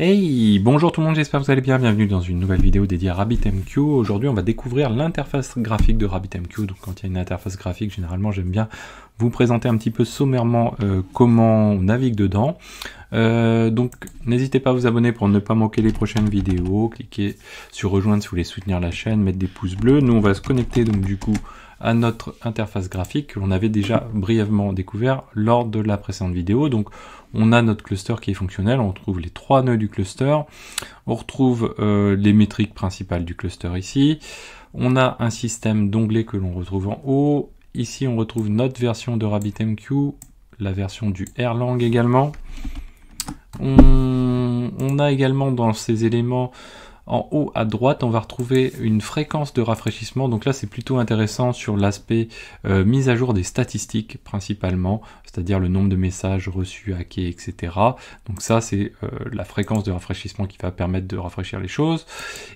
Hey, bonjour tout le monde, j'espère que vous allez bien, bienvenue dans une nouvelle vidéo dédiée à RabbitMQ. Aujourd'hui on va découvrir l'interface graphique de RabbitMQ, donc quand il y a une interface graphique, généralement j'aime bien vous présenter un petit peu sommairement euh, comment on navigue dedans. Euh, donc n'hésitez pas à vous abonner pour ne pas manquer les prochaines vidéos, cliquez sur rejoindre si vous voulez soutenir la chaîne, mettre des pouces bleus, nous on va se connecter donc du coup notre interface graphique que l'on avait déjà brièvement découvert lors de la précédente vidéo. Donc on a notre cluster qui est fonctionnel, on trouve les trois nœuds du cluster, on retrouve euh, les métriques principales du cluster ici, on a un système d'onglets que l'on retrouve en haut, ici on retrouve notre version de RabbitMQ, la version du Erlang également. on a également dans ces éléments en haut à droite, on va retrouver une fréquence de rafraîchissement. Donc là, c'est plutôt intéressant sur l'aspect euh, mise à jour des statistiques principalement, c'est-à-dire le nombre de messages reçus, hackés, etc. Donc ça, c'est euh, la fréquence de rafraîchissement qui va permettre de rafraîchir les choses.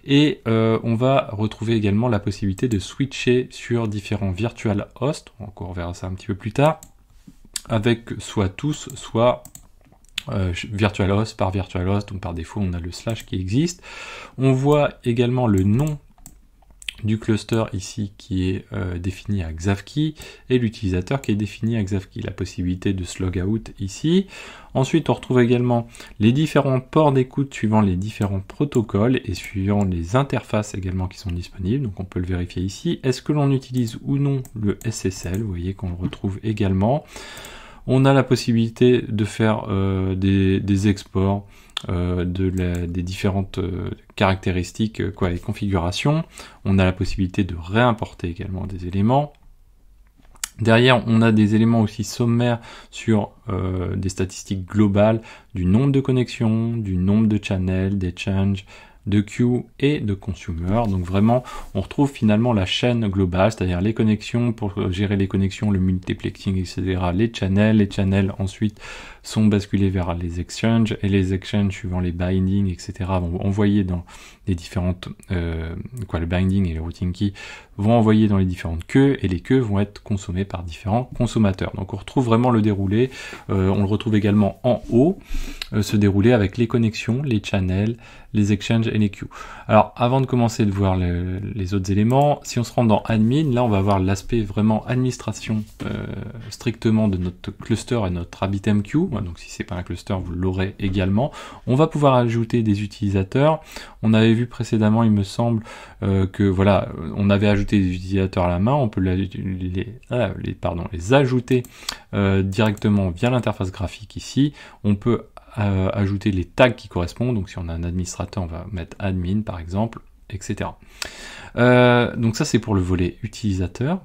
Et euh, on va retrouver également la possibilité de switcher sur différents virtual hosts. Encore, on verra ça un petit peu plus tard avec soit tous, soit virtual euh, virtualhost par virtualhost, donc par défaut on a le slash qui existe. On voit également le nom du cluster ici qui est euh, défini à xavki et l'utilisateur qui est défini à xavki, la possibilité de slog out ici. Ensuite, on retrouve également les différents ports d'écoute suivant les différents protocoles et suivant les interfaces également qui sont disponibles. Donc on peut le vérifier ici. Est-ce que l'on utilise ou non le SSL Vous voyez qu'on le retrouve également. On a la possibilité de faire euh, des, exports euh, de la, des différentes euh, caractéristiques, quoi, les configurations. On a la possibilité de réimporter également des éléments. Derrière, on a des éléments aussi sommaires sur des statistiques globales du nombre de connexions, du nombre de channels, des changes, de queue et de consumer. Donc vraiment, on retrouve finalement la chaîne globale, c'est-à-dire les connexions pour gérer les connexions, le multiplexing, etc. Les channels, les channels ensuite sont basculés vers les exchanges et les exchanges suivant les bindings, etc. vont envoyer dans les différentes, euh, quoi, le binding et le routing qui vont envoyer dans les différentes queues et les queues vont être consommées par différents consommateurs. Donc on retrouve vraiment le déroulé, euh, on le retrouve également en haut, euh, se ce déroulé avec les connexions, les channels, les exchanges et les queues. Alors avant de commencer de voir les autres éléments, si on se rend dans admin, là on va voir l'aspect vraiment administration euh, strictement de notre cluster et notre habitem queue. Donc si c'est pas un cluster, vous l'aurez également. On va pouvoir ajouter des utilisateurs. On avait vu précédemment, il me semble, euh, que voilà, on avait ajouté des utilisateurs à la main. On peut les, les, ah, les pardon, les ajouter euh, directement via l'interface graphique ici. On peut euh, ajouter les tags qui correspondent. Donc si on a un administrateur, on va mettre admin par exemple, etc. Euh, donc ça c'est pour le volet utilisateur.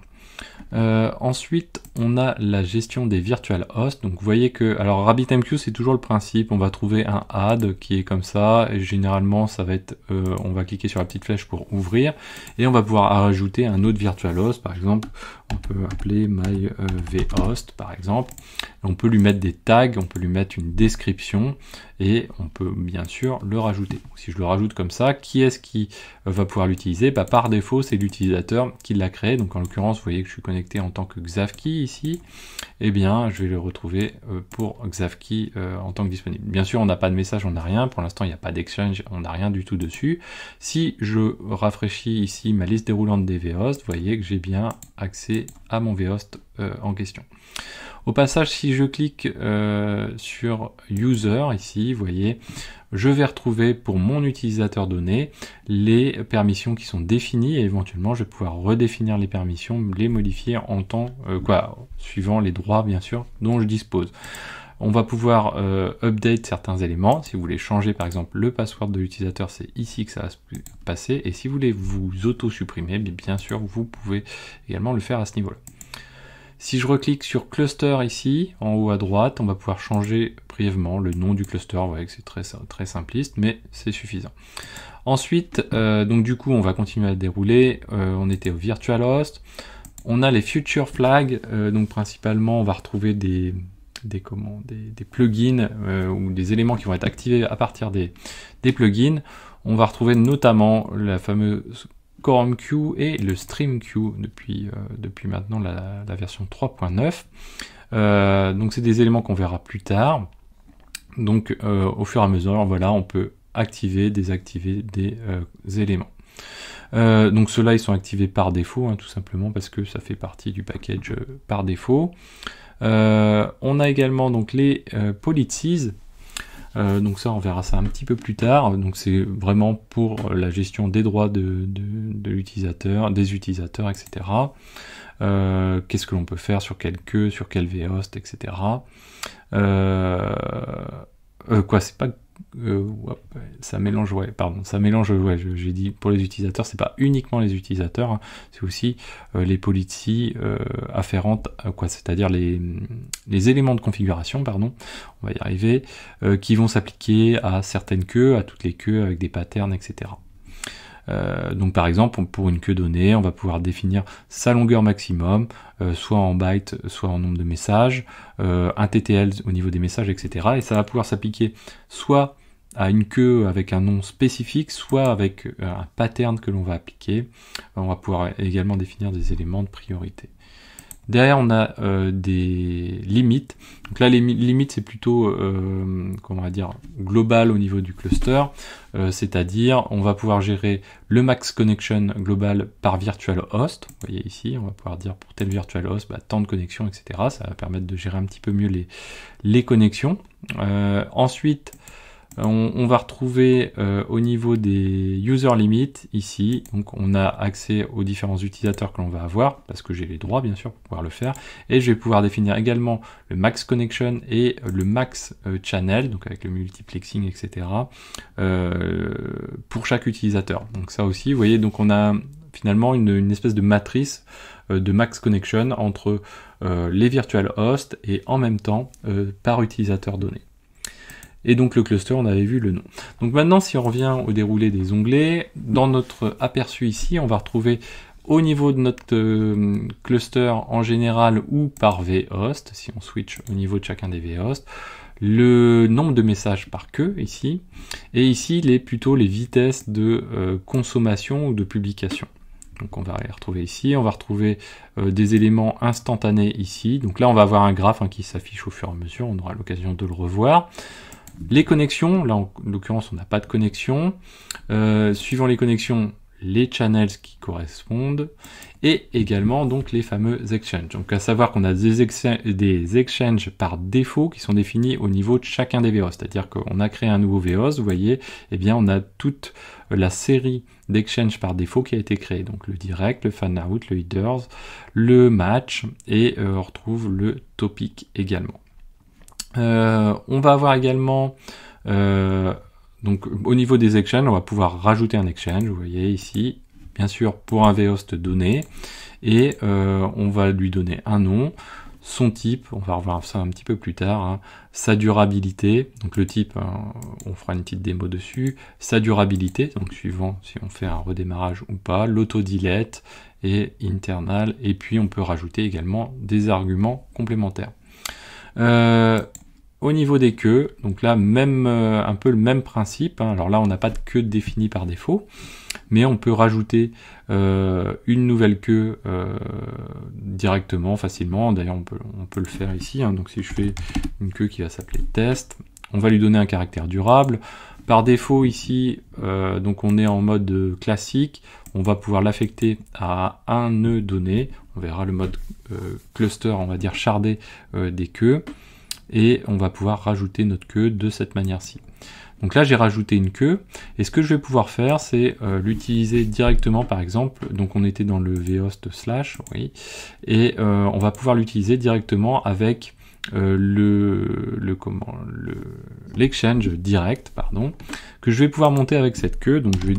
Euh, ensuite, on a la gestion des virtual hosts. Donc vous voyez que, alors RabbitMQ c'est toujours le principe, on va trouver un add qui est comme ça, et généralement ça va être, euh, on va cliquer sur la petite flèche pour ouvrir, et on va pouvoir ajouter un autre virtual host, par exemple, on peut appeler myvhost euh, par exemple, on peut lui mettre des tags, on peut lui mettre une description, et on peut bien sûr le rajouter. Si je le rajoute comme ça, qui est-ce qui va pouvoir l'utiliser bah, Par défaut, c'est l'utilisateur qui l'a créé. Donc en l'occurrence, vous voyez que je suis connecté en tant que Xavki ici. Eh bien, je vais le retrouver euh, pour Xavki euh, en tant que disponible. Bien sûr, on n'a pas de message, on n'a rien. Pour l'instant, il n'y a pas d'exchange, on n'a rien du tout dessus. Si je rafraîchis ici ma liste déroulante des VHost, vous voyez que j'ai bien accès à mon VHost euh, en question. Au passage, si je clique sur User ici, vous voyez, je vais retrouver pour mon utilisateur donné les permissions qui sont définies et éventuellement je vais pouvoir redéfinir les permissions, les modifier en temps, euh, quoi, suivant les droits bien sûr dont je dispose. On va pouvoir euh, update certains éléments. Si vous voulez changer par exemple le password de l'utilisateur, c'est ici que ça va se passer. Et si vous voulez vous auto-supprimer, bien sûr, vous pouvez également le faire à ce niveau-là. Si je reclique sur cluster ici, en haut à droite, on va pouvoir changer brièvement le nom du cluster. Vous voyez que c'est très, très simpliste, mais c'est suffisant. Ensuite, euh, donc du coup, on va continuer à dérouler. Euh, on était au virtual host On a les future flags. Euh, donc principalement, on va retrouver des, des, des, des plugins ou des éléments qui vont être activés à partir des, des plugins. On va retrouver notamment la fameuse queue et le stream q depuis, euh, depuis maintenant la, version 3.9. Euh, donc c'est des éléments qu'on verra plus tard. Donc euh, au fur et à mesure, voilà, on peut activer, désactiver des éléments. donc ceux-là, ils sont activés par défaut, hein, tout simplement parce que ça fait partie du package par défaut. on a également donc les policies euh, donc ça, on verra ça un petit peu plus tard. Donc c'est vraiment pour la gestion des droits de, l'utilisateur, des utilisateurs, etc. Euh, qu'est-ce que l'on peut faire sur quelle queue, sur quel VHost, etc. Euh, quoi, c'est pas euh, ça mélange, ouais, pardon, ça mélange, ouais, j'ai dit pour les utilisateurs, c'est pas uniquement les utilisateurs, hein, c'est aussi euh, les politiques euh, afférentes, à quoi, c'est-à-dire les, les, éléments de configuration, pardon, on va y arriver, euh, qui vont s'appliquer à certaines queues, à toutes les queues avec des patterns, etc. Euh, donc par exemple, pour une queue donnée, on va pouvoir définir sa longueur maximum, euh, soit en bytes, soit en nombre de messages, euh, un TTL au niveau des messages, etc. Et ça va pouvoir s'appliquer soit à une queue avec un nom spécifique, soit avec un pattern que l'on va appliquer. On va pouvoir également définir des éléments de priorité. Derrière, on a euh, des limites. Donc là, les limites, c'est plutôt, euh, comment va dire, global au niveau du cluster. Euh, c'est-à-dire, on va pouvoir gérer le max connection global par virtual host. Vous voyez ici, on va pouvoir dire pour tel virtual host, bah, tant de connexions, etc. Ça va permettre de gérer un petit peu mieux les, les connexions. ensuite, euh, on, va retrouver euh, au niveau des user limits ici, donc on a accès aux différents utilisateurs que l'on va avoir, parce que j'ai les droits bien sûr pour pouvoir le faire, et je vais pouvoir définir également le max connection et le max euh, channel, donc avec le multiplexing, etc. pour chaque utilisateur. Donc ça aussi, vous voyez, donc on a finalement une, une espèce de matrice de max connection entre les virtual hosts et en même temps par utilisateur donné. Et donc le cluster, on avait vu le nom. Donc maintenant, si on revient au déroulé des onglets, dans notre aperçu ici, on va retrouver au niveau de notre euh, cluster en général ou par vhost, si on switch au niveau de chacun des vhost, le nombre de messages par queue ici, et ici les, plutôt les vitesses de euh, consommation ou de publication. Donc on va les retrouver ici, on va retrouver euh, des éléments instantanés ici. Donc là on va avoir un graphe hein, qui s'affiche au fur et à mesure, on aura l'occasion de le revoir. Les connexions, là en l'occurrence on n'a pas de connexion. Euh, suivant les connexions, les channels qui correspondent et également donc les fameux exchanges. Donc à savoir qu'on a des, des, exchanges par défaut qui sont définis au niveau de chacun des VOS, c'est-à-dire qu'on a créé un nouveau VOS, vous voyez, eh bien on a toute la série d'exchanges par défaut qui a été créée, donc le direct, le fan out, le headers, le match et euh, on retrouve le topic également. Euh, on va avoir également euh, donc au niveau des exchanges, on va pouvoir rajouter un exchange, vous voyez ici, bien sûr pour un vhost donné, et euh, on va lui donner un nom, son type, on va revoir ça un petit peu plus tard, hein, sa durabilité, donc le type, hein, on fera une petite démo dessus, sa durabilité, donc suivant si on fait un redémarrage ou pas, l'autodilette et internal, et puis on peut rajouter également des arguments complémentaires. Au niveau des queues, donc là, même euh, un peu le même principe. Hein. Alors là, on n'a pas de queue définie par défaut, mais on peut rajouter euh, une nouvelle queue euh, directement, facilement. D'ailleurs, on peut, on peut le faire ici. Hein. Donc si je fais une queue qui va s'appeler test, on va lui donner un caractère durable. Par défaut ici, donc on est en mode classique, on va pouvoir l'affecter à un nœud donné. On verra le mode cluster, on va dire shardé des queues et on va pouvoir rajouter notre queue de cette manière-ci. Donc là j'ai rajouté une queue et ce que je vais pouvoir faire c'est euh, l'utiliser directement par exemple, donc on était dans le vhost slash, oui, et euh, on va pouvoir l'utiliser directement avec euh, le, le comment le l'exchange direct pardon que je vais pouvoir monter avec cette queue donc je vais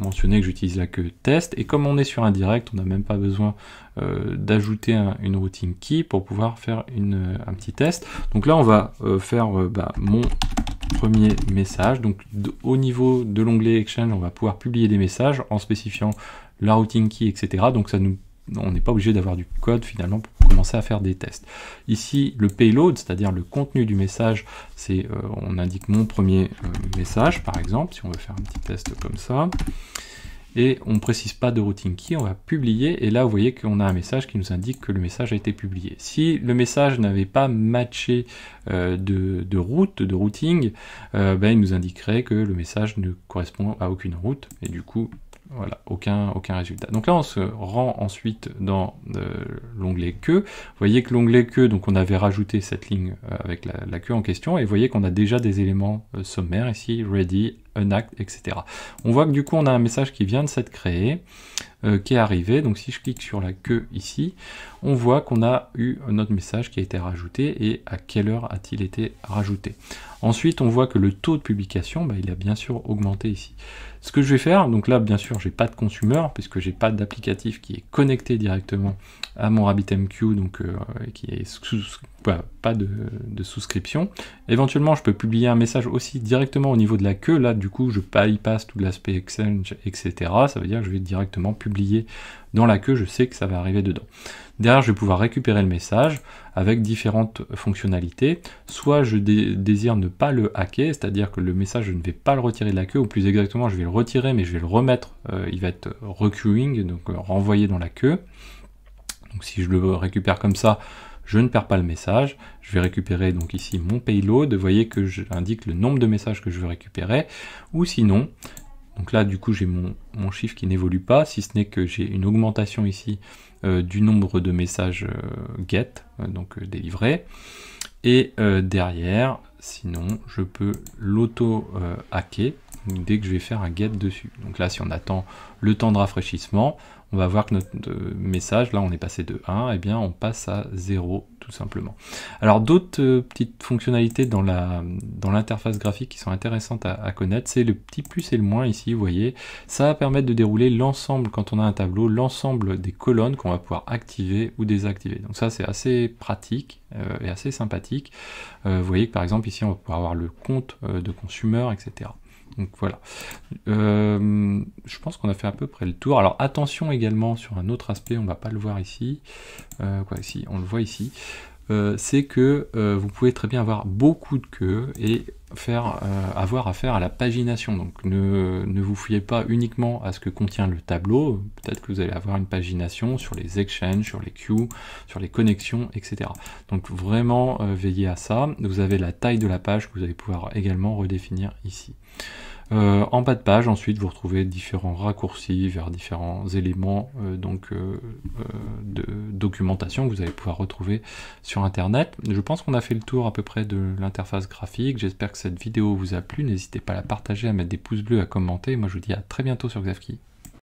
mentionné que j'utilise la queue test. Et comme on est sur un direct, on n'a même pas besoin euh, d'ajouter une routine key pour pouvoir faire une, euh, un petit test. Donc là, on va euh, faire bah, mon premier message. Donc au niveau de l'onglet Exchange, on va pouvoir publier des messages en spécifiant la routine key, etc. Donc ça nous on n'est pas obligé d'avoir du code finalement pour commencer à faire des tests. Ici, le payload, c'est-à-dire le contenu du message, c'est euh, on indique mon premier euh, message par exemple, si on veut faire un petit test comme ça. Et on ne précise pas de routing qui on va publier, et là vous voyez qu'on a un message qui nous indique que le message a été publié. Si le message n'avait pas matché euh, de, route, de routing, ben, il nous indiquerait que le message ne correspond à aucune route, et du coup voilà, aucun, aucun résultat. Donc là, on se rend ensuite dans euh, l'onglet queue. Vous voyez que l'onglet queue, donc on avait rajouté cette ligne euh, avec la, queue en question, et vous voyez qu'on a déjà des éléments euh, sommaires ici, ready, unact, etc. On voit que du coup, on a un message qui vient de s'être créé. Euh, qui est arrivé. Donc si je clique sur la queue ici, on voit qu'on a eu un autre message qui a été rajouté et à quelle heure a-t-il été rajouté. Ensuite, on voit que le taux de publication, bah, il a bien sûr augmenté ici. Ce que je vais faire, donc là, bien sûr, j'ai pas de consumer puisque j'ai pas d'applicatif qui est connecté directement à mon RabbitMQ, donc euh, qui est bah, pas de, souscription. Éventuellement, je peux publier un message aussi directement au niveau de la queue. Là, du coup, je bypass tout l'aspect Exchange, etc. Ça veut dire que je vais directement publier dans la queue, je sais que ça va arriver dedans. Derrière, je vais pouvoir récupérer le message avec différentes fonctionnalités. Soit je désire ne pas le hacker, c'est-à-dire que le message, je ne vais pas le retirer de la queue, ou plus exactement, je vais le retirer, mais je vais le remettre, euh, il va être requeuing, donc euh, renvoyé dans la queue. Donc si je le récupère comme ça, je ne perds pas le message. Je vais récupérer donc ici mon payload. voyez que j'indique le nombre de messages que je veux récupérer. Ou sinon, donc là, du coup, j'ai mon, chiffre qui n'évolue pas, si ce n'est que j'ai une augmentation ici euh, du nombre de messages euh, get, euh, donc délivrés. Et derrière, sinon, je peux l'auto-hacker dès que je vais faire un get dessus. Donc là, si on attend le temps de rafraîchissement, on va voir que notre euh, message, là on est passé de 1, et eh bien on passe à 0 tout simplement. Alors d'autres euh, petites fonctionnalités dans l'interface dans graphique qui sont intéressantes à, connaître, c'est le petit plus et le moins ici, vous voyez, ça va permettre de dérouler l'ensemble, quand on a un tableau, l'ensemble des colonnes qu'on va pouvoir activer ou désactiver. Donc ça c'est assez pratique euh, et assez sympathique. vous voyez que par exemple ici on va pouvoir avoir le compte de consumer, etc. Donc voilà. Euh, je pense qu'on a fait à peu près le tour. Alors attention également sur un autre aspect, on ne va pas le voir ici. Euh, quoi, ici on le voit ici. Euh, c'est que euh, vous pouvez très bien avoir beaucoup de queues et faire euh, avoir affaire à la pagination. Donc ne, vous fouillez pas uniquement à ce que contient le tableau, peut-être que vous allez avoir une pagination sur les exchanges, sur les queues, sur les connexions, etc. Donc vraiment veillez à ça. Vous avez la taille de la page que vous allez pouvoir également redéfinir ici. Euh, en bas de page, ensuite, vous retrouvez différents raccourcis vers différents éléments euh, donc, euh, de documentation que vous allez pouvoir retrouver sur Internet. Je pense qu'on a fait le tour à peu près de l'interface graphique. J'espère que cette vidéo vous a plu. N'hésitez pas à la partager, à mettre des pouces bleus, à commenter. Moi, je vous dis à très bientôt sur Xavki.